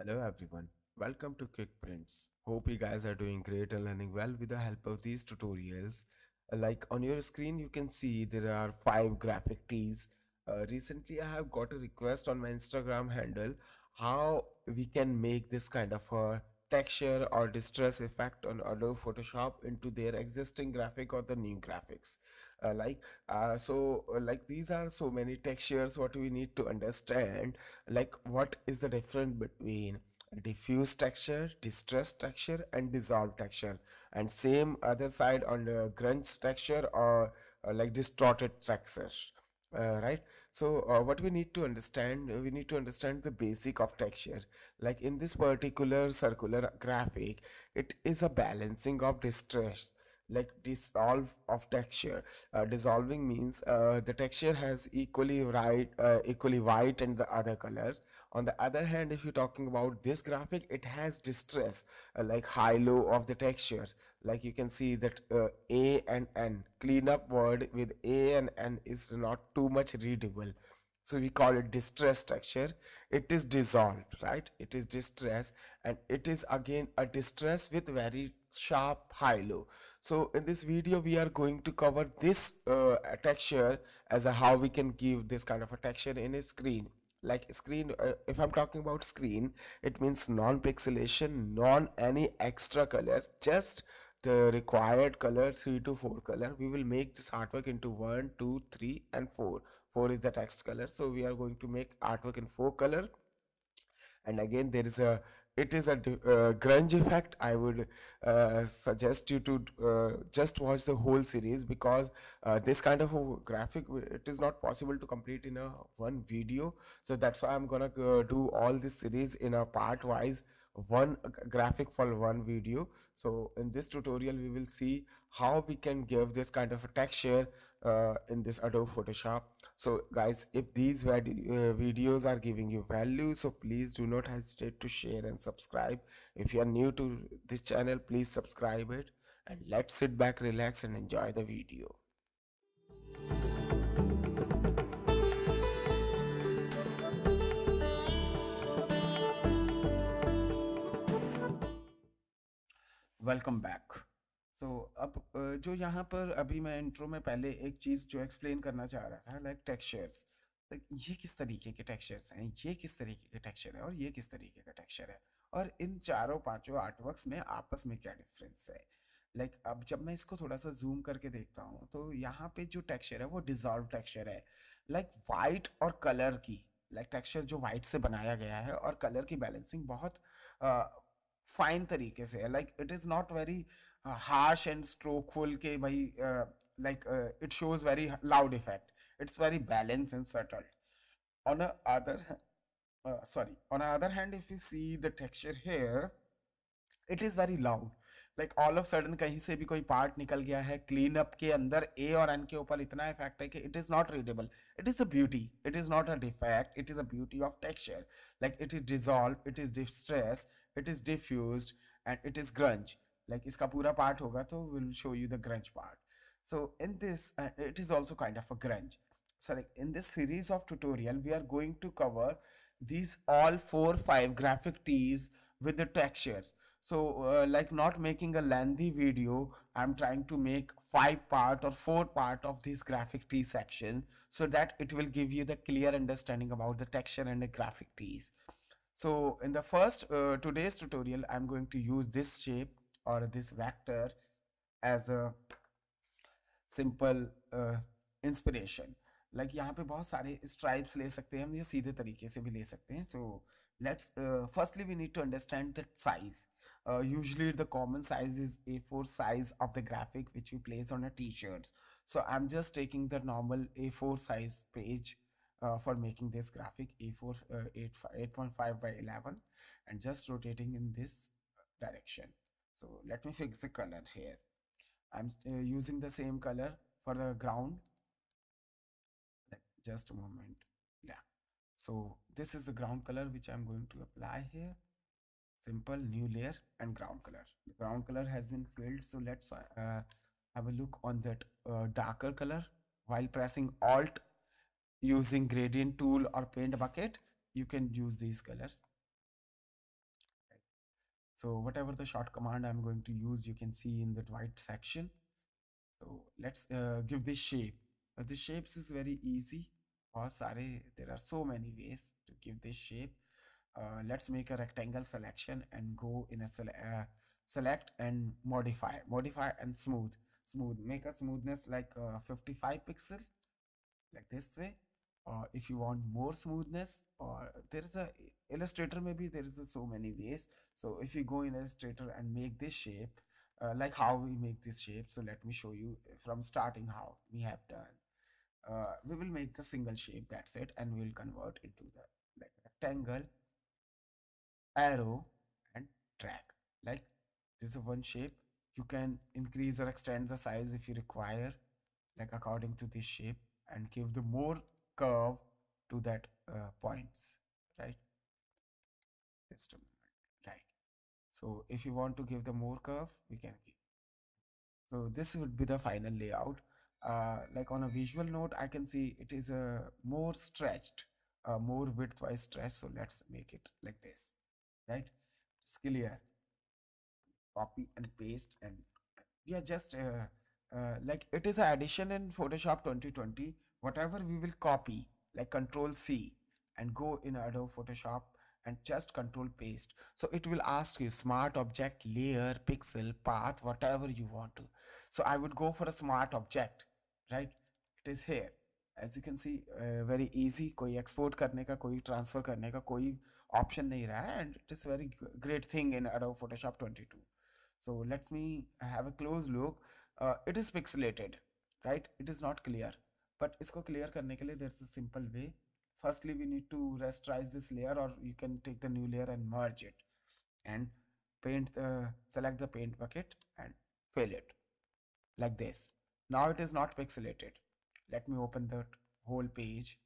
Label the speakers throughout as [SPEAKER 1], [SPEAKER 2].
[SPEAKER 1] Hello everyone, welcome to Quick Prints. Hope you guys are doing great and learning well with the help of these tutorials. Uh, like on your screen you can see there are 5 graphic tees. Uh, recently I have got a request on my Instagram handle how we can make this kind of a texture or distress effect on Adobe Photoshop into their existing graphic or the new graphics uh, like uh, so uh, like these are so many textures what we need to understand like what is the difference between diffuse texture distressed texture and dissolved texture and same other side on the grunge texture or, uh, like distorted texture uh, right so uh, what we need to understand we need to understand the basic of texture like in this particular circular graphic it is a balancing of distress like dissolve of texture uh, dissolving means uh, the texture has equally right uh, equally white and the other colors on the other hand if you're talking about this graphic it has distress uh, like high low of the texture. like you can see that uh, a and n cleanup word with a and n is not too much readable so we call it distress structure. It is dissolved, right? It is distress and it is again a distress with very sharp high low. So in this video, we are going to cover this uh, texture as a how we can give this kind of a texture in a screen like screen uh, if i'm talking about screen it means non pixelation non any extra colors just the required color 3 to 4 color we will make this artwork into one, two, three, and 4 4 is the text color so we are going to make artwork in 4 color and again there is a it is a uh, grunge effect i would uh, suggest you to uh, just watch the whole series because uh, this kind of graphic it is not possible to complete in a one video so that's why i'm gonna do all this series in a part wise one uh, graphic for one video so in this tutorial we will see how we can give this kind of a texture uh, in this Adobe Photoshop. So guys, if these uh, videos are giving you value, so please do not hesitate to share and subscribe. If you are new to this channel, please subscribe it and let's sit back, relax and enjoy the video. Welcome back. So so, अब जो यहाँ पर अभी मैं intro में पहले एक चीज़ जो एक्सप्लेन करना चाह रहा था लाइक टेक्सचर्स ये किस तरीके के टेक्सचर्स हैं ये किस तरीके के टेक्सचर है और ये किस तरीके का टेक्सचर है और इन चारों पांचों आर्टवर्क्स में आपस में क्या डिफरेंस है लाइक like, अब जब मैं इसको थोड़ा सा जूम करके देखता हूँ तो यहाँ पे जो टेक्सचर है वो डिजॉल्व टेक्सचर है लाइक like, वाइट और कलर की लाइक like, टेक्सचर जो वाइट से बनाया गया है और कलर की बैलेंसिंग बहुत फाइन uh, तरीके से है like it is not very harsh and strokeful ke bhai, like it shows very loud effect it's very balanced and subtle on a other sorry on the other hand if you see the texture here it is very loud like all of a sudden kahin se bhi koi part nikal gaya hai clean up ke andar a aur n ke upar effect hai ki it is not readable it is a beauty it is not a defect it is a beauty of texture like it is dissolved it is distressed it is diffused and it is grunge like iska pura part hoga to will show you the grunge part. So in this, uh, it is also kind of a grunge. So like in this series of tutorial, we are going to cover these all four, five graphic tees with the textures. So uh, like not making a lengthy video, I'm trying to make five part or four part of this graphic tee section so that it will give you the clear understanding about the texture and the graphic tees. So in the first uh, today's tutorial, I'm going to use this shape or this vector as a simple uh, inspiration. Like, यहाँ पे बहुत सारे stripes ले सकते हैं हम ये सीधे तरीके से भी ले सकते हैं so let's firstly we need to understand usually the common size is a4 size of the graphic which we place on a t-shirt so i'm just taking the normal a4 size page uh, for making this graphic a4 uh, 8.5 by 11 and just rotating in this direction so let me fix the color here i'm uh, using the same color for the ground just a moment yeah so this is the ground color which i'm going to apply here simple new layer and ground color the ground color has been filled so let's uh, have a look on that uh, darker color while pressing alt using gradient tool or paint bucket you can use these colors so whatever the short command I'm going to use, you can see in that white section. So let's uh, give this shape. The shapes is very easy. There are so many ways to give this shape. Uh, let's make a rectangle selection and go in a sele uh, select and modify modify and smooth smooth make a smoothness like uh, 55 pixel like this way uh, if you want more smoothness or uh, there is a illustrator maybe there is a, so many ways so if you go in illustrator and make this shape uh, like how we make this shape so let me show you from starting how we have done uh, we will make a single shape that's it and we will convert into the like rectangle arrow and drag like this is one shape you can increase or extend the size if you require like according to this shape and give the more curve to that uh, points right just a moment right so if you want to give the more curve we can give so this would be the final layout uh, like on a visual note I can see it is a uh, more stretched uh, more width wise stretch so let's make it like this right it's clear copy and paste and we are just uh, uh, like it is an addition in Photoshop 2020 whatever we will copy like control C and go in Adobe Photoshop and just control paste. So it will ask you smart object, layer, pixel, path, whatever you want to. So I would go for a smart object, right? It is here. As you can see, uh, very easy. कोई export करने का, कोई transfer करने का, कोई option नहीं रहा and it is very great thing in Adobe Photoshop 22. So let me have a close look. Uh, it is pixelated, right? It is not clear. But इसको क्लियर करने के लिए there is a simple way firstly we need to rasterize this layer और you can take the new layer and merge it and paint select the paint bucket and fill it like this now it is not pixelated let me open the whole page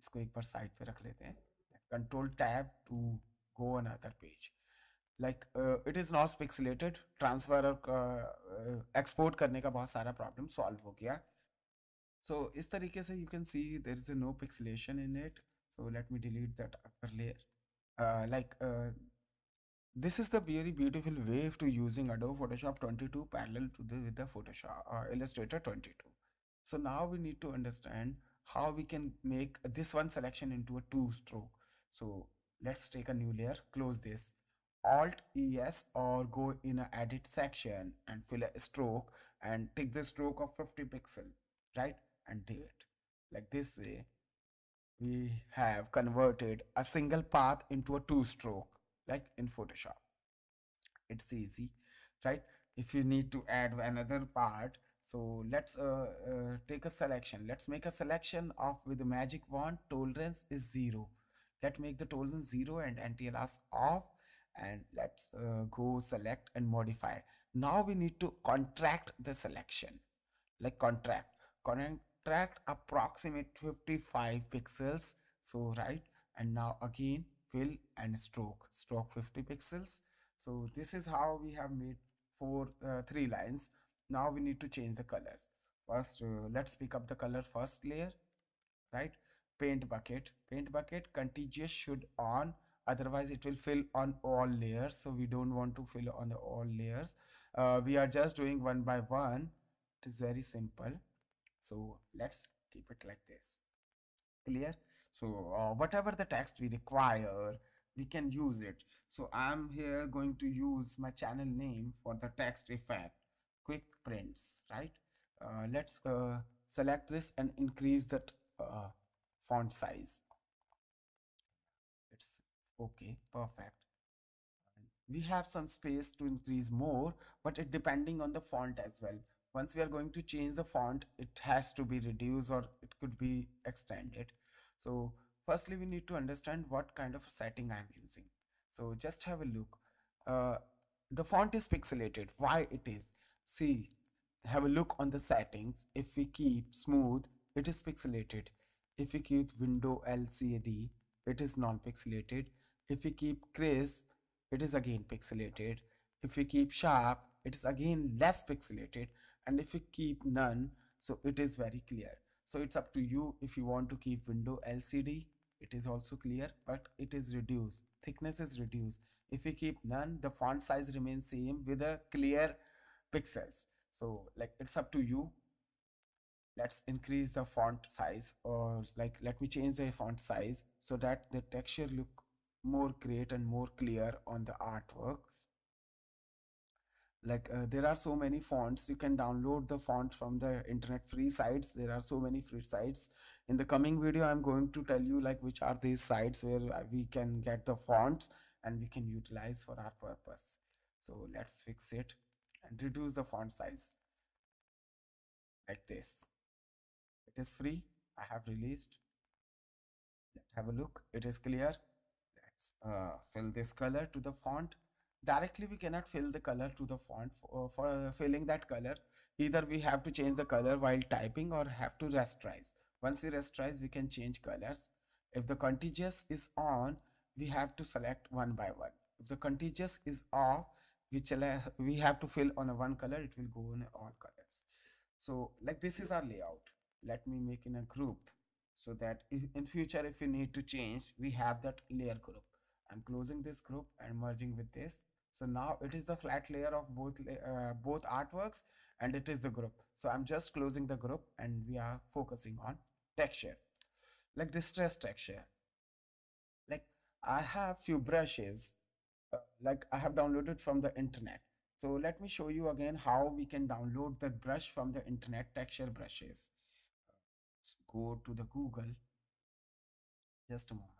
[SPEAKER 1] इसको एक बार side पे रख लेते हैं control tab to go on other page like it is not pixelated transfer और export करने का बहुत सारा प्रॉब्लम सॉल्व हो गया so, इस तरीके से you can see there is no pixelation in it so let me delete that upper Like, like uh, this is the very beautiful way to using Adobe Photoshop 22 parallel to the with the Photoshop uh, Illustrator 22. So now we need to understand how we can make this one selection into a two stroke. So let's take a new layer, close this, Alt ES or go in a edit section and fill a stroke and take the stroke of 50 pixel, right? and do it Like this way, we have converted a single path into a two-stroke like in Photoshop. It's easy, right? If you need to add another part, so let's uh, uh, take a selection. Let's make a selection of with the magic wand tolerance is zero. Let's make the tolerance zero and anti-alias off and let's uh, go select and modify. Now we need to contract the selection like contract subtract approximate 55 pixels so right and now again fill and stroke stroke 50 pixels so this is how we have made four uh, three lines now we need to change the colors first uh, let's pick up the color first layer right paint bucket paint bucket contiguous should on otherwise it will fill on all layers so we don't want to fill on the all layers uh, we are just doing one by one it is very simple so let's keep it like this clear so uh, whatever the text we require we can use it so i'm here going to use my channel name for the text effect quick prints right uh, let's uh, select this and increase that uh, font size it's okay perfect we have some space to increase more but it depending on the font as well once we are going to change the font it has to be reduced or it could be extended so firstly we need to understand what kind of setting i'm using so just have a look uh, the font is pixelated why it is see have a look on the settings if we keep smooth it is pixelated if we keep window lcd it is non-pixelated if we keep crisp it is again pixelated if we keep sharp it is again less pixelated and if you keep none so it is very clear so it's up to you if you want to keep window LCD it is also clear but it is reduced thickness is reduced if you keep none the font size remains same with a clear pixels so like it's up to you let's increase the font size or like let me change the font size so that the texture look more great and more clear on the artwork like uh, there are so many fonts you can download the font from the internet free sites there are so many free sites in the coming video i'm going to tell you like which are these sites where uh, we can get the fonts and we can utilize for our purpose so let's fix it and reduce the font size like this it is free i have released let's have a look it is clear let's uh, fill this color to the font directly we cannot fill the color to the font for, uh, for filling that color either we have to change the color while typing or have to rasterize once we rasterize we can change colors if the contiguous is on we have to select one by one if the contiguous is off we, we have to fill on a one color it will go on all colors so like this is our layout let me make in a group so that in future if we need to change we have that layer group I'm closing this group and merging with this. So now it is the flat layer of both, uh, both artworks and it is the group. So I'm just closing the group and we are focusing on texture, like distress texture. Like I have few brushes, uh, like I have downloaded from the internet. So let me show you again how we can download the brush from the internet texture brushes. Let's go to the Google. Just a moment.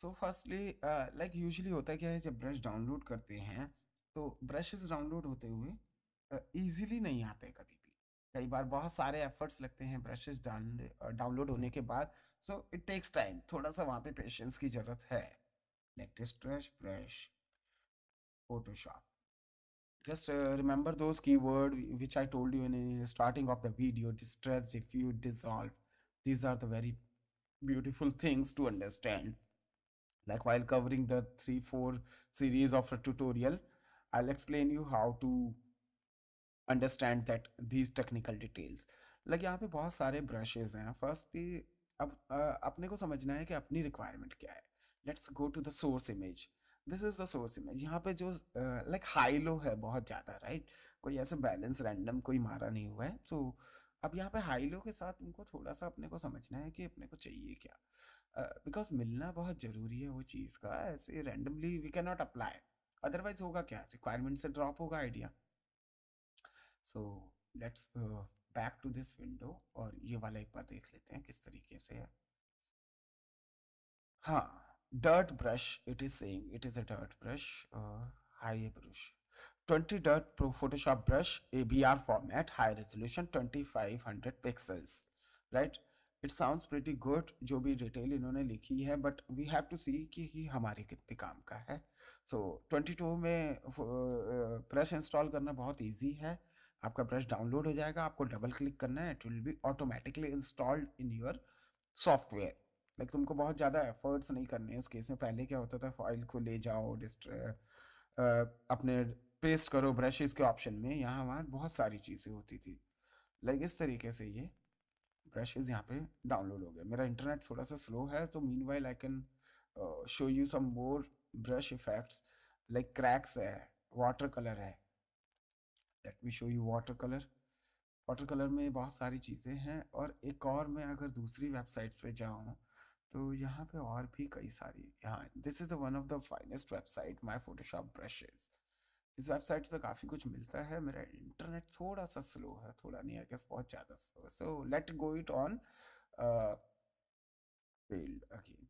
[SPEAKER 1] So firstly like usually होता है क्या है जब brush download करते हैं तो brushes download होते हुए ईजिली uh, नहीं आते कभी भी कई बार बहुत सारे एफर्ट्स लगते हैं ब्रशेस डाउनलोड uh, होने के बाद सो इट टेक्स टाइम थोड़ा सा वहाँ पे पेशेंस की जरूरत है latest brush brush Photoshop just remember those key word which I told you in starting of the video distress if you dissolve these are the very beautiful things to understand Like while covering the 3-4 series of a tutorial, I'll explain you how to understand that these technical details like यहाँ पे बहुत सारे brushes हैं first भी अब आ, अपने को समझना है कि अपनी रिक्वायरमेंट क्या है let's go to the source image this is the source image यहाँ पे जो लाइक हाई लो है बहुत ज़्यादा राइट right? कोई ऐसे बैलेंस रैंडम कोई मारा नहीं हुआ है सो so, अब यहाँ पे हाई लो के साथ उनको थोड़ा सा अपने को समझना है कि अपने को चाहिए क्या बिकॉज uh, मिलना बहुत ज़रूरी है वो चीज़ का ऐसे randomly we can not apply otherwise होगा क्या रिक्वायरमेंट से ड्रॉप होगा idea so let's back to this window और ये वाला एक बार देख लेते हैं किस तरीके से है हाँ dirt brush it is saying it is a dirt brush high brush twenty dirt Photoshop brush A B R format high resolution twenty five hundred pixels right it sounds pretty good जो भी detail इन्होंने लिखी है but we have to see कि ये हमारे कितने काम का है सो so, 22 में ब्रश uh, इंस्टॉल करना बहुत ईजी है आपका ब्रश डाउनलोड हो जाएगा आपको डबल क्लिक करना है it will be automatically installed in your software like तुमको बहुत ज़्यादा एफर्ट्स नहीं करने हैं उस केस में पहले क्या होता था फाइल को ले जाओ डिस्ट uh, uh, अपने पेस्ट करो ब्रशेज़ के ऑप्शन में यहाँ वहाँ बहुत सारी चीज़ें होती थी लाइक इस तरीके से ये ब्रशेज यहाँ पे डाउनलोड हो गए मेरा इंटरनेट थोड़ा सा स्लो है तो meanwhile I can show you some more brush effects like cracks है वाटर कलर है let me show you water colour water colour में बहुत सारी चीज़ें हैं और एक और मैं अगर दूसरी वेबसाइट्स पे जाऊँ तो यहाँ पे और भी कई सारी यहाँ this is the one of the finest website my Photoshop brushes इस वेबसाइट पर काफ़ी कुछ मिलता है मेरा इंटरनेट थोड़ा सा स्लो है थोड़ा नहीं आई गेस बहुत ज़्यादा स्लो है so let go it on field again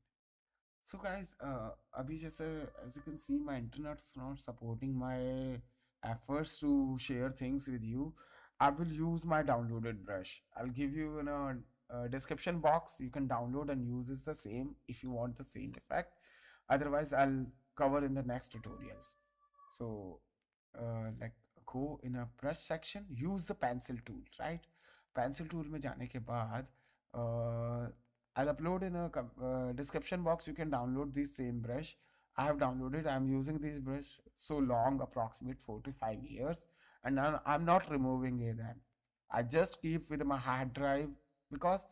[SPEAKER 1] so guys अभी जैसे as you can see my internet not supporting my efforts to share things with you I will use my downloaded brush I give you in description box you can download and use is the same if you want the same effect otherwise I cover in the next tutorials so Uh, like go in a brush section use the pencil tool right pencil tool में जाने के बाद uh, I'll upload in a uh, description box you can download this same brush I have downloaded I'm using this brush so long approximate four to five years and I'm, I'm not removing it then I just keep with my hard drive because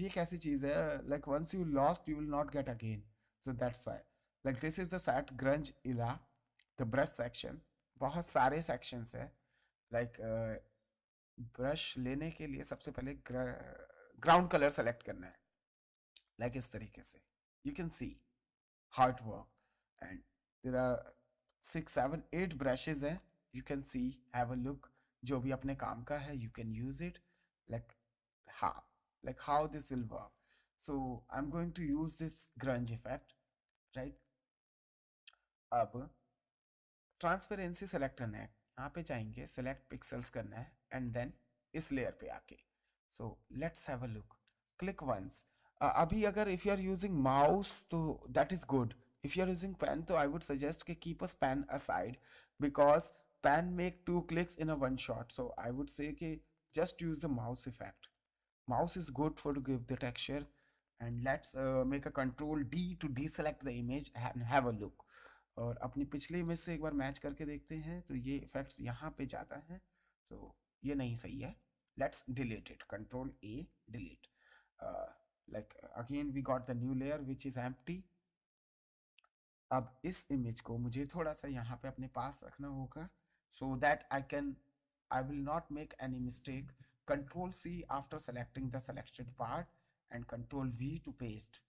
[SPEAKER 1] ये कैसी चीज है like once you lost you will not get again so that's why like this is the set grunge ila the brush section बहुत सारे sections है like brush लेने के लिए सबसे पहले ग्राउंड कलर सेलेक्ट करना है लाइक like इस तरीके से you can see hard work and there are six seven eight brushes हैं you can see have a look जो भी अपने काम का है you can use it like हा like how this will work so I am going to use this grunge effect right अब transparency select करना है यहाँ पे जाएंगे सेलेक्ट पिक्सल्स करना है एंड देन इस लेयर पे आके so let's have a look click once अभी अगर if you are using mouse तो that is good if you are using pen तो आई वुड सजेस्ट के keep us pen aside because pen make two clicks in a one shot so I would say कि just use the mouse effect mouse is good for to give the texture and let's make a control D to D deselect the image and have a look और अपनी पिछले image से एक बार match करके देखते हैं तो ये इफेक्ट्स यहाँ पे जाता है तो ये नहीं सही है let's delete it control A delete like again we got the new layer which is um अब इस इमेज को मुझे थोड़ा सा यहाँ पे अपने पास रखना होगा so that I can I will not make any mistake control C after selecting the selected part and control V to paste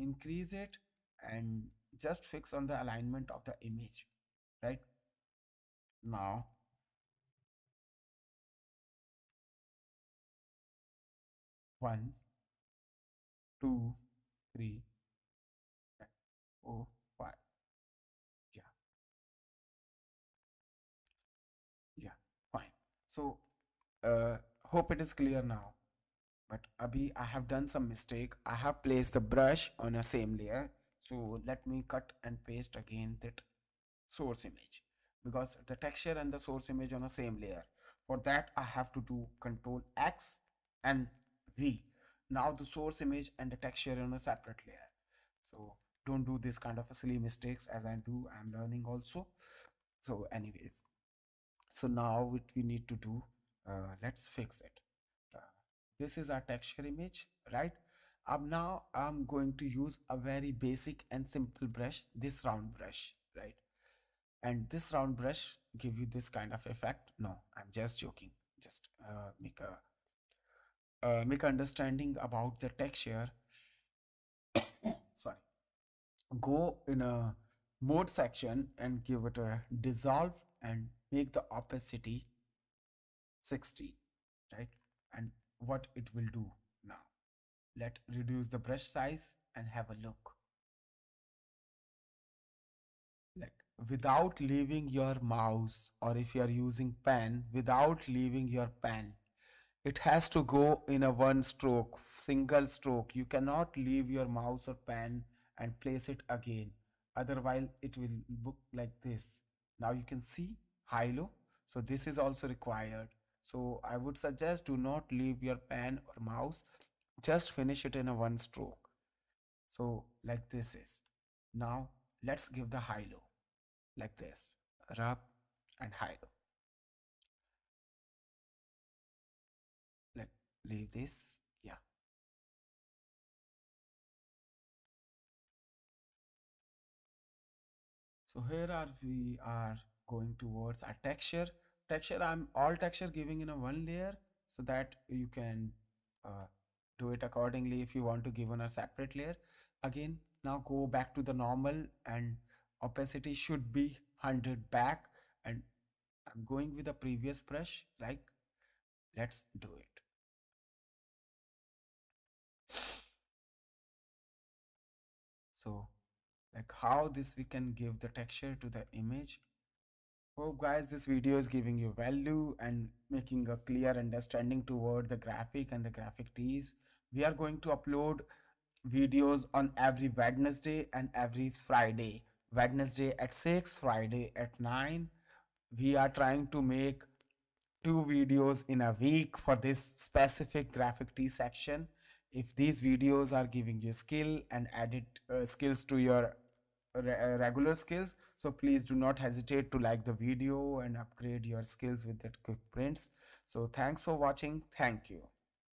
[SPEAKER 1] increase it and just fix on the alignment of the image right now one two three four five yeah yeah fine so uh, hope it is clear now but abhi i have done some mistake i have placed the brush on a same layer so let me cut and paste again that source image because the texture and the source image on the same layer for that i have to do control x and v now the source image and the texture on a separate layer so don't do this kind of silly mistakes as i do i'm learning also so anyways so now what we need to do uh, let's fix it uh, this is our texture image right up now I'm going to use a very basic and simple brush, this round brush, right? And this round brush give you this kind of effect. No, I'm just joking. Just uh, make a uh, make understanding about the texture. Sorry. Go in a mode section and give it a dissolve and make the opacity 60, right? And what it will do Let's reduce the brush size and have a look. Like without leaving your mouse or if you are using pen, without leaving your pen, it has to go in a one stroke, single stroke. You cannot leave your mouse or pen and place it again. Otherwise, it will look like this. Now you can see high low. So this is also required. So I would suggest do not leave your pen or mouse just finish it in a one stroke so like this is now let's give the high low like this rub and high low like leave this yeah so here are we are going towards a texture texture i'm all texture giving in a one layer so that you can uh, do it accordingly if you want to give on a separate layer again now go back to the normal and opacity should be 100 back and I'm going with the previous brush like let's do it so like how this we can give the texture to the image hope guys this video is giving you value and making a clear understanding toward the graphic and the graphic teas we are going to upload videos on every Wednesday and every Friday. Wednesday at 6, Friday at 9. We are trying to make two videos in a week for this specific graphic T section. If these videos are giving you skill and added uh, skills to your re uh, regular skills, so please do not hesitate to like the video and upgrade your skills with that quick prints. So thanks for watching. Thank you.